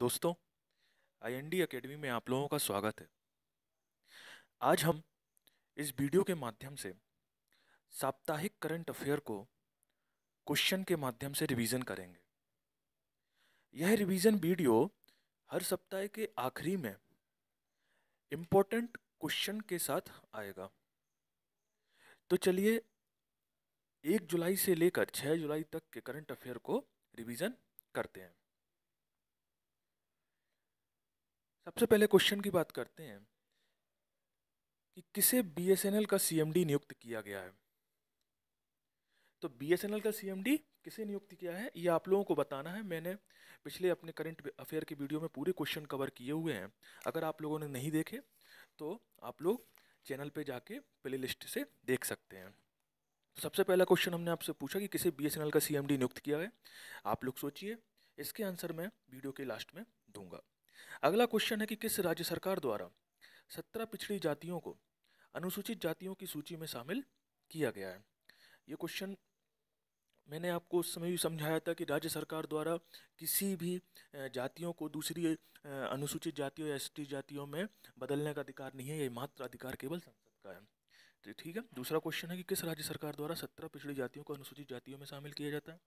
दोस्तों IND academy में आप लोगों का स्वागत है आज हम इस वीडियो के माध्यम से साप्ताहिक करंट अफेयर को क्वेश्चन के माध्यम से रिवीजन करेंगे यह रिवीजन वीडियो हर सप्ताह के आखिरी में इम्पोर्टेंट क्वेश्चन के साथ आएगा तो चलिए एक जुलाई से लेकर छः जुलाई तक के करंट अफेयर को रिवीजन करते हैं सबसे पहले क्वेश्चन की बात करते हैं कि किसे बीएसएनएल का सीएमडी नियुक्त किया गया है तो बीएसएनएल का सीएमडी किसे नियुक्त किया है ये आप लोगों को बताना है मैंने पिछले अपने करंट अफेयर के वीडियो में पूरे क्वेश्चन कवर किए हुए हैं अगर आप लोगों ने नहीं देखे तो आप लोग चैनल पे जाके प्ले लिस्ट से देख सकते हैं तो सबसे पहला क्वेश्चन हमने आपसे पूछा कि किसे बीएसएनएल का सीएमडी नियुक्त किया है आप लोग सोचिए इसके आंसर मैं वीडियो के लास्ट में दूंगा अगला क्वेश्चन है कि किस राज्य सरकार द्वारा सत्रह पिछड़ी जातियों को अनुसूचित जातियों की सूची में शामिल किया गया है ये क्वेश्चन मैंने आपको उस समय भी समझाया था कि राज्य सरकार द्वारा किसी भी जातियों को दूसरी अनुसूचित जातियों या एस जातियों में बदलने का अधिकार नहीं है ये मात्र अधिकार केवल संसद का है तो ठीक है दूसरा क्वेश्चन है कि किस राज्य सरकार द्वारा सत्रह पिछड़ी जातियों को अनुसूचित जातियों में शामिल किया जाता है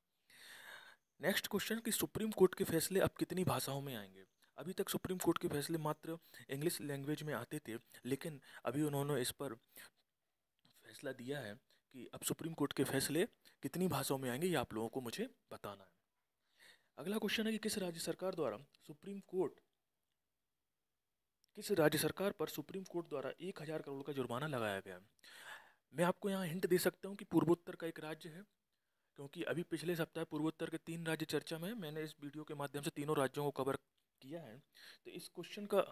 नेक्स्ट क्वेश्चन कि सुप्रीम कोर्ट के फैसले अब कितनी भाषाओं में आएंगे अभी तक सुप्रीम कोर्ट के फैसले मात्र इंग्लिश लैंग्वेज में आते थे लेकिन अभी उन्होंने इस पर फैसला दिया है कि अब सुप्रीम कोर्ट के फैसले कितनी भाषाओं में आएंगे ये आप लोगों को मुझे बताना है अगला क्वेश्चन है कि किस राज्य सरकार द्वारा सुप्रीम कोर्ट किस राज्य सरकार पर सुप्रीम कोर्ट द्वारा एक हज़ार करोड़ का जुर्माना लगाया गया है मैं आपको यहाँ हिंट दे सकता हूँ कि पूर्वोत्तर का एक राज्य है क्योंकि अभी पिछले सप्ताह पूर्वोत्तर के तीन राज्य चर्चा में मैंने इस वीडियो के माध्यम से तीनों राज्यों को कवर किया है तो इस क्वेश्चन का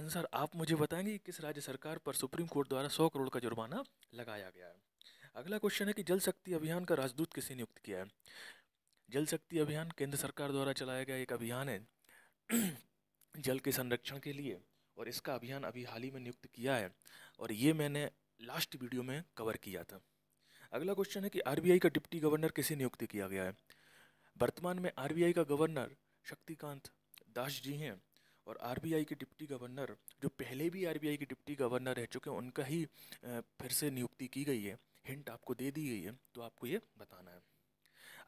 आंसर आप मुझे बताएंगे किस राज्य सरकार पर सुप्रीम कोर्ट द्वारा सौ करोड़ का जुर्माना लगाया गया है अगला क्वेश्चन है कि जल शक्ति अभियान का राजदूत किसे नियुक्त किया है जल शक्ति अभियान केंद्र सरकार द्वारा चलाया गया एक अभियान है जल के संरक्षण के लिए और इसका अभियान अभी हाल ही में नियुक्त किया है और ये मैंने लास्ट वीडियो में कवर किया था अगला क्वेश्चन है कि आरबीआई का डिप्टी गवर्नर किसे नियुक्त किया गया है वर्तमान में आरबीआई का गवर्नर शक्तिकांत दास जी हैं और आरबीआई के डिप्टी गवर्नर जो पहले भी आरबीआई के डिप्टी गवर्नर रह चुके हैं उनका ही फिर से नियुक्ति की गई है हिंट आपको दे दी गई है तो आपको ये बताना है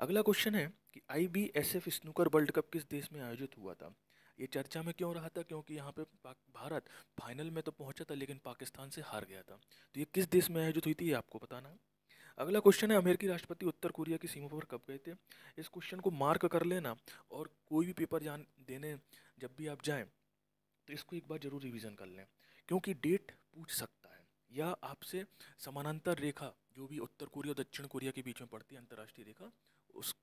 अगला क्वेश्चन है कि I B S F snooker World Cup किस देश में आयोजित हुआ था ये चर्चा में क्यों रहा था क्योंकि यहाँ पे भारत फाइनल में तो पहुँचा था लेकिन पाकिस्तान से हार गया था तो ये किस देश में आयोजित हुई थी ये आपको बताना है अगला क्वेश्चन है अमेरिकी राष्ट्रपति उत्तर कोरिया की सीमा पर कब गए थे इस क्वेश्चन को मार्क कर लेना और कोई भी पेपर जान देने जब भी आप जाएँ तो इसको एक बार जरूर रिवीजन कर लें क्योंकि डेट पूछ सकता है या आपसे समानांतर रेखा जो भी उत्तर कोरिया और दक्षिण कोरिया के बीच में पड़ती है अंतर्राष्ट्रीय रेखा उस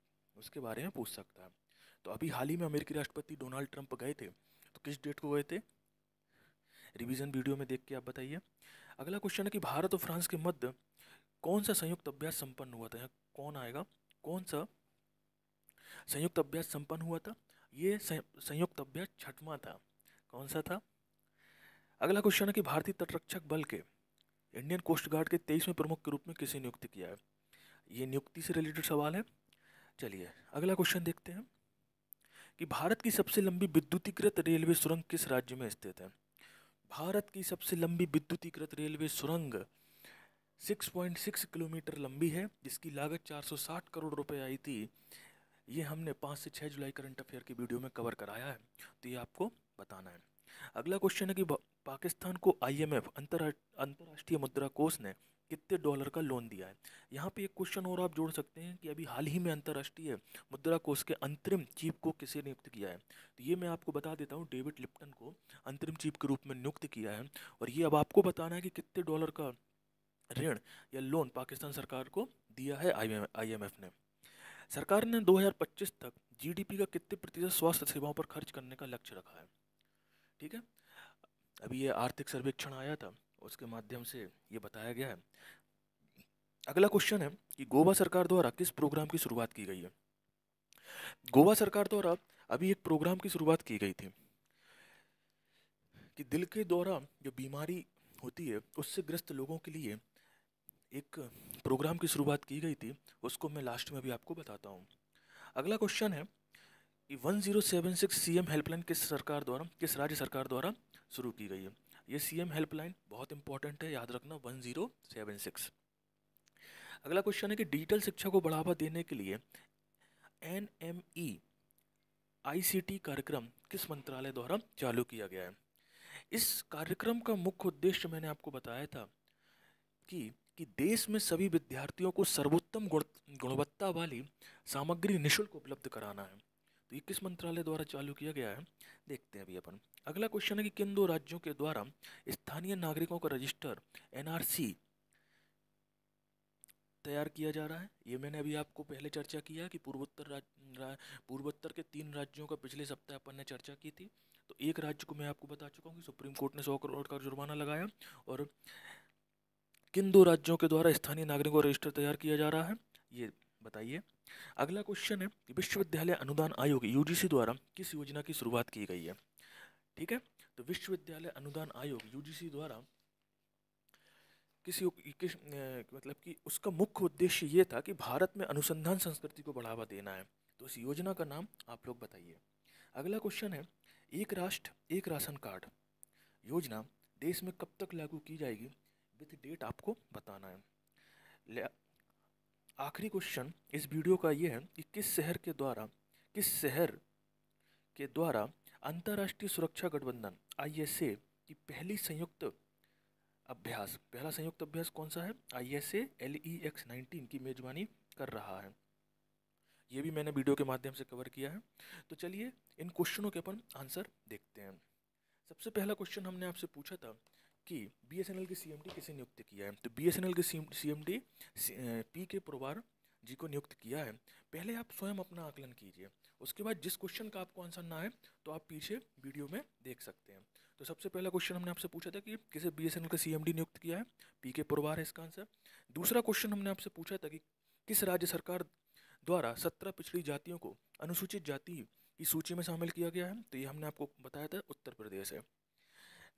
उसके बारे में पूछ सकता है तो अभी हाल ही में अमेरिकी राष्ट्रपति डोनाल्ड ट्रंप गए थे तो किस डेट को गए थे रिवीजन वीडियो में देख के आप बताइए अगला क्वेश्चन है कि भारत और फ्रांस के मध्य कौन सा संयुक्त अभ्यास संपन्न हुआ था यहाँ कौन आएगा कौन सा संयुक्त अभ्यास संपन्न हुआ था ये संयुक्त अभ्यास छठवां था कौन सा था अगला क्वेश्चन है कि भारतीय तटरक्षक बल के इंडियन कोस्ट गार्ड के तेईसवें प्रमुख के रूप में किसे नियुक्त किया है ये नियुक्ति से रिलेटेड सवाल है चलिए अगला क्वेश्चन देखते हैं कि भारत की सबसे लंबी विद्युतीकृत रेलवे सुरंग किस राज्य में स्थित है भारत की सबसे लंबी विद्युतीकृत रेलवे सुरंग 6.6 किलोमीटर लंबी है जिसकी लागत 460 करोड़ रुपए आई थी ये हमने पाँच से छः जुलाई करंट अफेयर की वीडियो में कवर कराया है तो ये आपको बताना है अगला क्वेश्चन है कि पाकिस्तान को आईएमएफ अंतर्राष्ट्रीय मुद्रा कोष ने कितने डॉलर का लोन दिया है यहाँ पे एक क्वेश्चन और आप जोड़ सकते हैं कि अभी हाल ही में अंतर्राष्ट्रीय मुद्रा कोष के अंतरिम चीफ को किसे नियुक्त किया है तो ये मैं आपको बता देता हूँ डेविड लिप्टन को अंतरिम चीफ के रूप में नियुक्त किया है और ये अब आपको बताना है कि कितने डॉलर का ऋण या लोन पाकिस्तान सरकार को दिया है आई एम ने सरकार ने 2025 तक जीडीपी का कितने प्रतिशत स्वास्थ्य सेवाओं पर खर्च करने का लक्ष्य रखा है ठीक है अभी ये आर्थिक सर्वेक्षण आया था उसके माध्यम से ये बताया गया है अगला क्वेश्चन है कि गोवा सरकार द्वारा किस प्रोग्राम की शुरुआत की गई है गोवा सरकार द्वारा अभी एक प्रोग्राम की शुरुआत की गई थी कि दिल के दौरा जो बीमारी होती है उससे ग्रस्त लोगों के लिए एक प्रोग्राम की शुरुआत की गई थी उसको मैं लास्ट में भी आपको बताता हूँ अगला क्वेश्चन है कि one zero seven six C M helpline किस सरकार द्वारा किस राज्य सरकार द्वारा शुरू की गई है ये सी एम हेल्पलाइन बहुत इंपॉर्टेंट है याद रखना वन जीरो सेवन सिक्स अगला क्वेश्चन है कि डिजिटल शिक्षा को बढ़ावा देने के लिए N M E I C T कार्यक्रम किस मंत्रालय द्वारा चालू किया गया है इस कार्यक्रम का मुख्य उद्देश्य मैंने आपको बताया था कि कि देश में सभी विद्यार्थियों को सर्वोत्तम गुण गुणवत्ता वाली सामग्री निःशुल्क उपलब्ध कराना है तो ये किस मंत्रालय द्वारा चालू किया गया है देखते हैं अभी अपन अगला क्वेश्चन है कि किन दो राज्यों के द्वारा स्थानीय नागरिकों का रजिस्टर एन तैयार किया जा रहा है ये मैंने अभी आपको पहले चर्चा किया है कि पूर्वोत्तर रा, पूर्वोत्तर के तीन राज्यों का पिछले सप्ताह अपन ने चर्चा की थी तो एक राज्य को मैं आपको बता चुका हूँ कि सुप्रीम कोर्ट ने सौ करोड़ का जुर्माना लगाया और किन दो राज्यों के द्वारा स्थानीय नागरिकों रजिस्टर तैयार किया जा रहा है ये बताइए अगला क्वेश्चन है विश्वविद्यालय अनुदान आयोग यूजीसी द्वारा किस योजना की शुरुआत की गई है ठीक है तो विश्वविद्यालय अनुदान आयोग यूजीसी द्वारा किसी किस मतलब कि उसका मुख्य उद्देश्य ये था कि भारत में अनुसंधान संस्कृति को बढ़ावा देना है तो इस योजना का नाम आप लोग बताइए अगला क्वेश्चन है एक राष्ट्र एक राशन कार्ड योजना देश में कब तक लागू की जाएगी विथ डेट आपको बताना है आखिरी क्वेश्चन इस वीडियो का ये है कि किस शहर के द्वारा किस शहर के द्वारा अंतर्राष्ट्रीय सुरक्षा गठबंधन आई एस ए की पहली संयुक्त अभ्यास पहला संयुक्त अभ्यास कौन सा है I S L E X nineteen की मेजबानी कर रहा है ये भी मैंने वीडियो के माध्यम से कवर किया है तो चलिए इन क्वेश्चनों के अपन आंसर देखते हैं सबसे पहला क्वेश्चन हमने आपसे पूछा था कि बी एस एन एल की सी एम डी किसे नियुक्त किया है तो बी एस एन एल की सी एम डी पी के पुरवार जी को नियुक्त किया है पहले आप स्वयं अपना आकलन कीजिए उसके बाद जिस क्वेश्चन का आपको आंसर ना आए तो आप पीछे वीडियो में देख सकते हैं तो सबसे पहला क्वेश्चन हमने आपसे पूछा था कि किसे बी एस एन एल का सी एम डी नियुक्त किया है पी के पुरवार है इसका आंसर दूसरा क्वेश्चन हमने आपसे पूछा था कि किस राज्य सरकार द्वारा सत्रह पिछड़ी जातियों को अनुसूचित जाति की सूची में शामिल किया गया है तो ये हमने आपको बताया था उत्तर प्रदेश है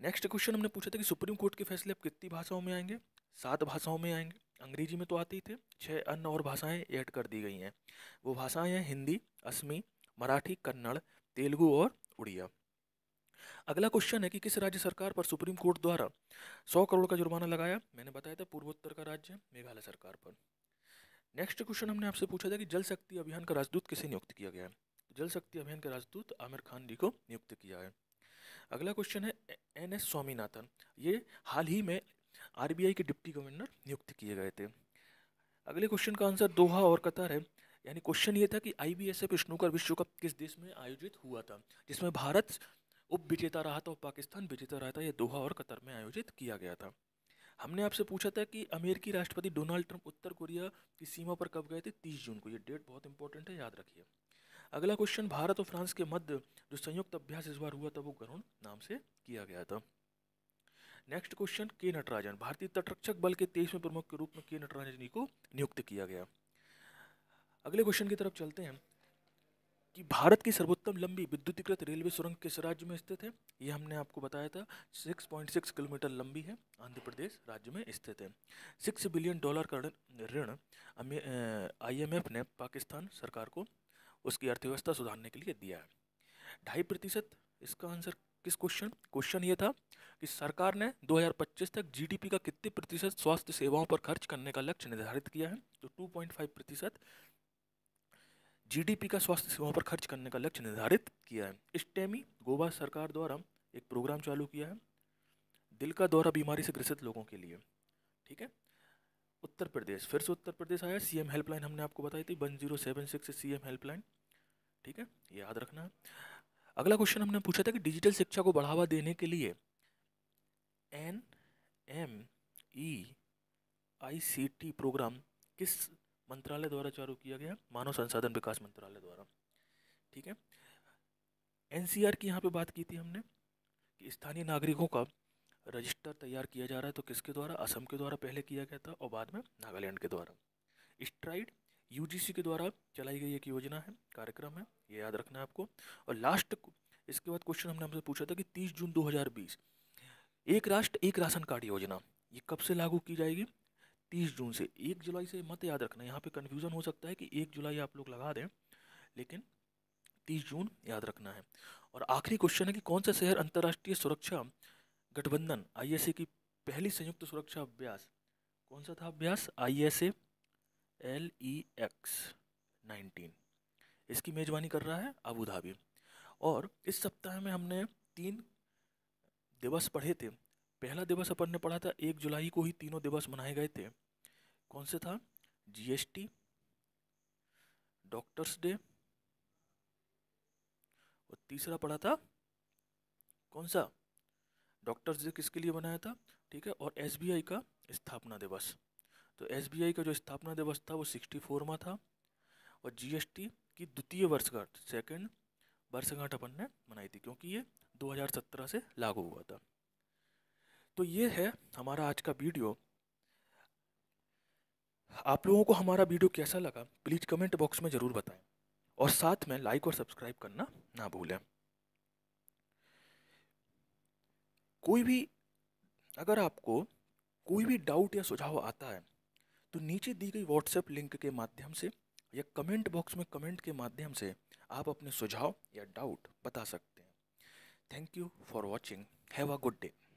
नेक्स्ट क्वेश्चन हमने पूछा था कि सुप्रीम कोर्ट के फैसले अब कितनी भाषाओं में आएंगे सात भाषाओं में आएंगे अंग्रेजी में तो आते ही थे छः अन्य और भाषाएं ऐड कर दी गई हैं वो भाषाएं हैं हिंदी असमी मराठी कन्नड़ तेलुगु और उड़िया अगला क्वेश्चन है कि किस राज्य सरकार पर सुप्रीम कोर्ट द्वारा सौ करोड़ का जुर्माना लगाया मैंने बताया था पूर्वोत्तर का राज्य मेघालय सरकार पर नेक्स्ट क्वेश्चन हमने आपसे पूछा था कि जल शक्ति अभियान का राजदूत किसे नियुक्त किया गया है जल शक्ति अभियान के राजदूत आमिर खान जी को नियुक्त किया है अगला क्वेश्चन है एन एस स्वामीनाथन ये हाल ही में आरबीआई के डिप्टी गवर्नर नियुक्त किए गए थे अगले क्वेश्चन का आंसर दोहा और कतर है यानी क्वेश्चन ये था कि I B S F snooker विश्व कप किस देश में आयोजित हुआ था जिसमें भारत उप विजेता रहा था और पाकिस्तान विजेता रहा था यह दोहा और कतर में आयोजित किया गया था हमने आपसे पूछा था कि अमेरिकी राष्ट्रपति डोनाल्ड ट्रंप उत्तर कोरिया की सीमा पर कब गए थे तीस जून को ये डेट बहुत इंपॉर्टेंट है याद रखिए अगला क्वेश्चन भारत और फ्रांस के मध्य जो संयुक्त अभ्यास इस बार हुआ था वो गरुण नाम से किया गया था नेक्स्ट क्वेश्चन के नटराजन भारतीय तटरक्षक बल के तेईसवें प्रमुख के रूप में के नटराजन जी को नियुक्त किया गया अगले क्वेश्चन की तरफ चलते हैं कि भारत की सर्वोत्तम लंबी विद्युतीकृत रेलवे सुरंग किस राज्य में स्थित है ये हमने आपको बताया था 6.6 किलोमीटर लंबी है आंध्र प्रदेश राज्य में स्थित है सिक्स बिलियन डॉलर का ऋण आईएमएफ ने पाकिस्तान सरकार को उसकी अर्थव्यवस्था सुधारने के लिए दिया है ढाई प्रतिशत इसका आंसर किस क्वेश्चन क्वेश्चन ये था कि सरकार ने 2025 तक जीडीपी का कितने प्रतिशत स्वास्थ्य सेवाओं पर खर्च करने का लक्ष्य निर्धारित किया है तो 2.5 प्रतिशत जीडीपी का स्वास्थ्य सेवाओं पर खर्च करने का लक्ष्य निर्धारित किया है स्टेमी गोवा सरकार द्वारा एक प्रोग्राम चालू किया है दिल का दौरा बीमारी से ग्रसित लोगों के लिए ठीक है उत्तर प्रदेश फिर से उत्तर प्रदेश आया सीएम हेल्पलाइन हमने आपको बताई थी one zero seven six C M helpline ठीक है याद रखना है अगला क्वेश्चन हमने पूछा था कि डिजिटल शिक्षा को बढ़ावा देने के लिए N M E I C T programme किस मंत्रालय द्वारा चालू किया गया मानव संसाधन विकास मंत्रालय द्वारा ठीक है एन की यहाँ पे बात की थी हमने कि स्थानीय नागरिकों का रजिस्टर तैयार किया जा रहा है तो किसके द्वारा असम के द्वारा पहले किया गया था और बाद में नागालैंड के द्वारा स्ट्राइड यूजीसी के द्वारा चलाई गई एक योजना है कार्यक्रम है ये याद रखना है आपको और लास्ट इसके बाद क्वेश्चन हमने हमसे पूछा था कि 30 जून 2020 एक राष्ट्र एक राशन कार्ड योजना ये कब से लागू की जाएगी 30 जून से एक जुलाई से मत याद रखना यहाँ पे कन्फ्यूज़न हो सकता है कि एक जुलाई आप लोग लगा दें लेकिन 30 जून याद रखना है और आखिरी क्वेश्चन है कि कौन सा शहर अंतर्राष्ट्रीय सुरक्षा गठबंधन आईएसए की पहली संयुक्त सुरक्षा अभ्यास कौन सा था अभ्यास I S L E X nineteen इसकी मेज़बानी कर रहा है अबू धाबी और इस सप्ताह में हमने तीन दिवस पढ़े थे पहला दिवस अपन ने पढ़ा था एक जुलाई को ही तीनों दिवस मनाए गए थे कौन से था जीएसटी डॉक्टर्स डे और तीसरा पढ़ा था कौन सा डॉक्टर्स डे किसके लिए बनाया था ठीक है और एस का स्थापना दिवस तो एस का जो स्थापना दिवस था वो सिक्सटी फोरवा था और जी की द्वितीय वर्षगांठ सेकेंड वर्षगांठ अपन ने मनाई थी क्योंकि ये 2017 से लागू हुआ था तो ये है हमारा आज का वीडियो आप लोगों को हमारा वीडियो कैसा लगा प्लीज़ कमेंट बॉक्स में ज़रूर बताएं और साथ में लाइक और सब्सक्राइब करना ना भूलें कोई भी अगर आपको कोई भी डाउट या सुझाव आता है तो नीचे दी गई व्हाट्सएप लिंक के माध्यम से या कमेंट बॉक्स में कमेंट के माध्यम से आप अपने सुझाव या डाउट बता सकते हैं thank you for watching have a good day